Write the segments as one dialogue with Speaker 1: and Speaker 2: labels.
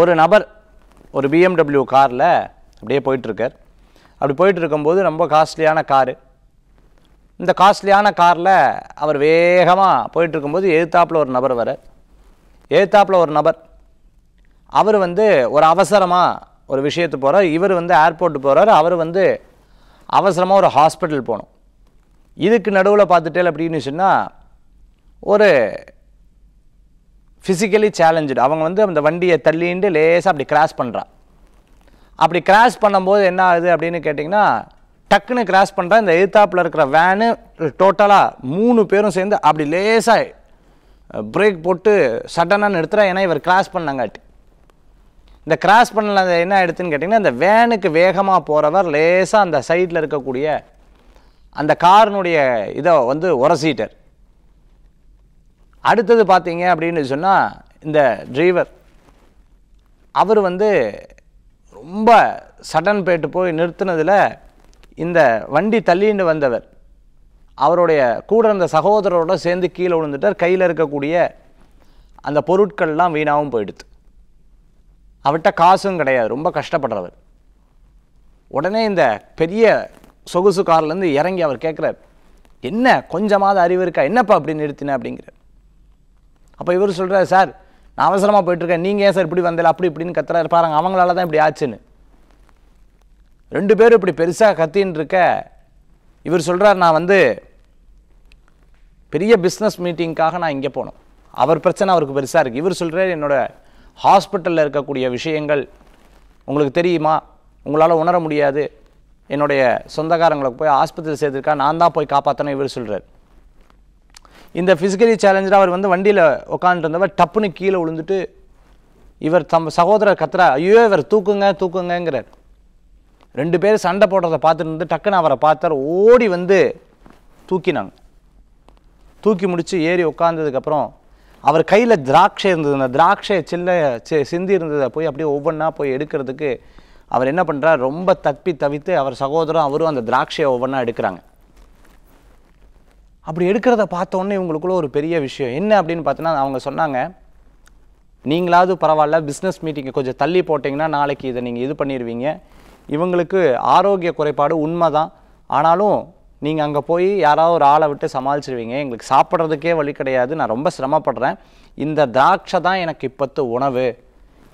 Speaker 1: ஒரு நபர் ஒரு பிஎம்டபிள்யூ காரில் அப்படியே போயிட்டுருக்கார் அப்படி போயிட்டு இருக்கும்போது ரொம்ப காஸ்ட்லியான காரு இந்த காஸ்ட்லியான காரில் அவர் வேகமாக போயிட்டுருக்கும்போது எழுத்தாப்பில் ஒரு நபர் வர எழுத்தாப்பில் ஒரு நபர் அவர் வந்து ஒரு அவசரமாக ஒரு விஷயத்து போகிறார் இவர் வந்து ஏர்போர்ட் போகிறார் அவர் வந்து அவசரமாக ஒரு ஹாஸ்பிட்டல் போகணும் இதுக்கு நடுவில் பார்த்துட்டேன் அப்படின்னு சொன்னால் ஒரு ஃபிசிக்கலி சேலஞ்சு அவங்க வந்து அந்த வண்டியை தள்ளிண்டு லேசாக அப்படி கிராஸ் பண்ணுறான் அப்படி கிராஸ் பண்ணும்போது என்ன ஆகுது அப்படின்னு கேட்டிங்கன்னா டக்குன்னு கிராஸ் பண்ணுறா இந்த எழுத்தாப்பில் இருக்கிற வேனு டோட்டலாக மூணு பேரும் சேர்ந்து அப்படி லேசாக பிரேக் போட்டு சடனாக நிறுத்துறா ஏன்னா இவர் கிராஸ் பண்ணாங்காட்டி இந்த கிராஸ் பண்ணல என்ன எடுத்துன்னு கேட்டிங்கன்னா இந்த வேனுக்கு வேகமாக போகிறவர் லேசாக அந்த சைடில் இருக்கக்கூடிய அந்த காரினுடைய இதை வந்து உரசீட்டர் அடுத்தது பார்த்தீங்க அப்படின்னு சொன்னால் இந்த டிரைவர் அவர் வந்து ரொம்ப சடன் போய்ட்டு போய் நிறுத்தினதில் இந்த வண்டி தள்ளிண்டு வந்தவர் அவருடைய கூட இருந்த சகோதரரோட சேர்ந்து கீழே விழுந்துட்டார் கையில் இருக்கக்கூடிய அந்த பொருட்கள்லாம் வீணாகவும் போயிடுது அவர்கிட்ட காசும் கிடையாது ரொம்ப கஷ்டப்படுறவர் உடனே இந்த பெரிய சொகுசு கார்லேருந்து இறங்கி அவர் கேட்குறார் என்ன கொஞ்சமாவது அறிவு இருக்கா என்னப்பா அப்படி நிறுத்தின அப்படிங்கிறார் அப்போ இவர் சொல்கிறார் சார் நான் அவசரமாக போயிட்டுருக்கேன் நீங்கள் ஏன் சார் இப்படி வந்தல அப்படி இப்படின்னு கத்துறாரு பாருங்க அவங்களால தான் இப்படி ஆச்சுன்னு ரெண்டு பேரும் இப்படி பெருசாக கத்தின்னு இருக்க இவர் சொல்கிறார் நான் வந்து பெரிய பிஸ்னஸ் மீட்டிங்க்காக நான் இங்கே போனோம் அவர் பிரச்சனை அவருக்கு பெருசாக இருக்குது இவர் சொல்கிறார் என்னோடய ஹாஸ்பிட்டலில் இருக்கக்கூடிய விஷயங்கள் உங்களுக்கு தெரியுமா உங்களால் உணர முடியாது என்னுடைய சொந்தக்காரங்களுக்கு போய் ஆஸ்பத்திரி சேர்த்துருக்கா நான் தான் போய் காப்பாற்றணும் இவர் சொல்கிறார் இந்த ஃபிசிக்கலி சேலஞ்சராக அவர் வந்து வண்டியில் உட்காந்துருந்தவர் டப்புன்னு கீழே விழுந்துட்டு இவர் தம் சகோதரர் கத்துறா ஐயோ இவர் தூக்குங்க தூக்குங்கிறார் ரெண்டு பேரும் சண்டை போடுறதை பார்த்துட்டு இருந்து டக்குன்னு அவரை பார்த்தார் ஓடி வந்து தூக்கினாங்க தூக்கி முடித்து ஏறி உட்காந்ததுக்கப்புறம் அவர் கையில் திராட்சை இருந்தது அந்த திராட்சை சில்ல சி சிந்தி இருந்ததை போய் அப்படியே ஒவ்வொன்றா போய் எடுக்கிறதுக்கு அவர் என்ன பண்ணுறார் ரொம்ப தப்பி தவித்து அவர் சகோதரம் அவரும் அந்த திராட்சையை ஒவ்வொன்றா எடுக்கிறாங்க அப்படி எடுக்கிறத பார்த்தோன்னே இவங்களுக்குள்ள ஒரு பெரிய விஷயம் என்ன அப்படின்னு பார்த்தோன்னா அவங்க சொன்னாங்க நீங்களாவது பரவாயில்ல பிஸ்னஸ் மீட்டிங்கை கொஞ்சம் தள்ளி போட்டிங்கன்னா நாளைக்கு இதை நீங்கள் இது பண்ணிடுவீங்க இவங்களுக்கு ஆரோக்கிய குறைபாடு உண்மை தான் ஆனாலும் நீங்கள் அங்கே போய் யாராவது ஒரு ஆளை விட்டு சமாளிச்சிருவீங்க எங்களுக்கு சாப்பிட்றதுக்கே வழி கிடையாது நான் ரொம்ப சிரமப்படுறேன் இந்த திராட்சை தான் எனக்கு இப்பத்து உணவு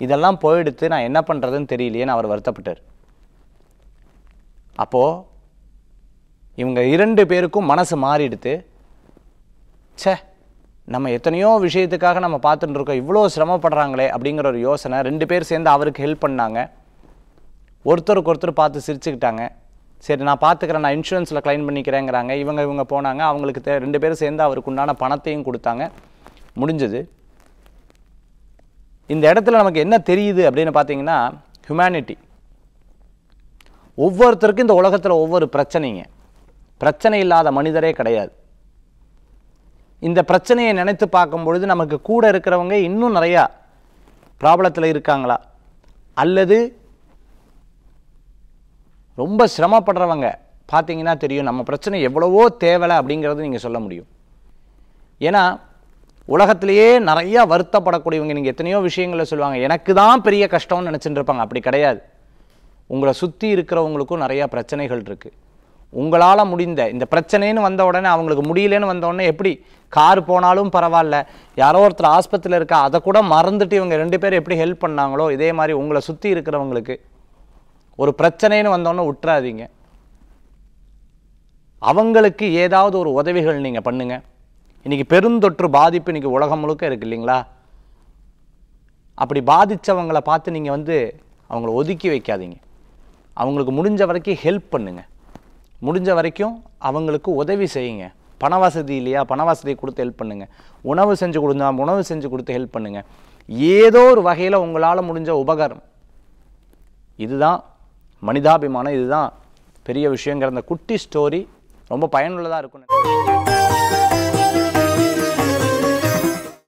Speaker 1: இதெல்லாம் போயிடுத்து நான் என்ன பண்ணுறதுன்னு தெரியலையேன்னு அவர் வருத்தப்பட்டார் அப்போது இவங்க இரண்டு பேருக்கும் மனசு மாறிடுத்து சே நம்ம எத்தனையோ விஷயத்துக்காக நம்ம பார்த்துட்டு இருக்கோம் இவ்வளோ சிரமப்படுறாங்களே அப்படிங்கிற ஒரு யோசனை ரெண்டு பேர் சேர்ந்து அவருக்கு ஹெல்ப் பண்ணாங்க ஒருத்தருக்கு ஒருத்தர் பார்த்து சிரிச்சுக்கிட்டாங்க சரி நான் பார்த்துக்கிறேன் நான் இன்சூரன்ஸில் கிளைம் பண்ணிக்கிறேங்கிறாங்க இவங்க இவங்க போனாங்க அவங்களுக்கு தே ரெண்டு பேரும் சேர்ந்து அவருக்கு உண்டான பணத்தையும் கொடுத்தாங்க முடிஞ்சது இந்த இடத்துல நமக்கு என்ன தெரியுது அப்படின்னு பார்த்தீங்கன்னா ஹியூமனிட்டி ஒவ்வொருத்தருக்கும் இந்த உலகத்தில் ஒவ்வொரு பிரச்சனைங்க பிரச்சனை இல்லாத மனிதரே கிடையாது இந்த பிரச்சனையை நினைத்து பார்க்கும் பொழுது நமக்கு கூட இருக்கிறவங்க இன்னும் நிறையா ப்ராப்ளத்தில் இருக்காங்களா அல்லது ரொம்ப சிரமப்படுறவங்க பார்த்தீங்கன்னா தெரியும் நம்ம பிரச்சனை எவ்வளவோ தேவலை அப்படிங்கிறது நீங்கள் சொல்ல முடியும் ஏன்னா உலகத்திலேயே நிறையா வருத்தப்படக்கூடியவங்க நீங்கள் எத்தனையோ விஷயங்களை சொல்லுவாங்க எனக்கு தான் பெரிய கஷ்டம்னு நினச்சிட்டு இருப்பாங்க அப்படி கிடையாது உங்களை சுற்றி இருக்கிறவங்களுக்கும் நிறையா பிரச்சனைகள் இருக்குது உங்களால் முடிந்த இந்த பிரச்சனைன்னு வந்த உடனே அவங்களுக்கு முடியலன்னு வந்த உடனே எப்படி கார் போனாலும் பரவாயில்ல யாரோ ஒருத்தர் ஆஸ்பத்திரியில் இருக்கா அதை கூட மறந்துட்டு இவங்க ரெண்டு பேரும் எப்படி ஹெல்ப் பண்ணாங்களோ இதே மாதிரி உங்களை சுற்றி இருக்கிறவங்களுக்கு ஒரு பிரச்சனைன்னு வந்தோடனே விட்டுறாதீங்க அவங்களுக்கு ஏதாவது ஒரு உதவிகள் நீங்கள் பண்ணுங்கள் இன்றைக்கி பெருந்தொற்று பாதிப்பு இன்றைக்கி உலகம் முழுக்க இருக்குது இல்லைங்களா அப்படி பாதித்தவங்களை பார்த்து நீங்கள் வந்து அவங்கள ஒதுக்கி வைக்காதீங்க அவங்களுக்கு முடிஞ்ச வரைக்கும் ஹெல்ப் பண்ணுங்கள் முடிஞ்ச வரைக்கும் அவங்களுக்கு உதவி செய்யுங்க பண வசதி இல்லையா பண வசதியை கொடுத்து ஹெல்ப் பண்ணுங்கள் உணவு செஞ்சு கொடுத்தா உணவு செஞ்சு கொடுத்து ஹெல்ப் பண்ணுங்கள் ஏதோ ஒரு வகையில் உங்களால் முடிஞ்ச உபகாரம் இதுதான் மனிதாபிமானம் இதுதான் பெரிய விஷயங்கிற அந்த குட்டி ஸ்டோரி ரொம்ப பயனுள்ளதாக இருக்கும்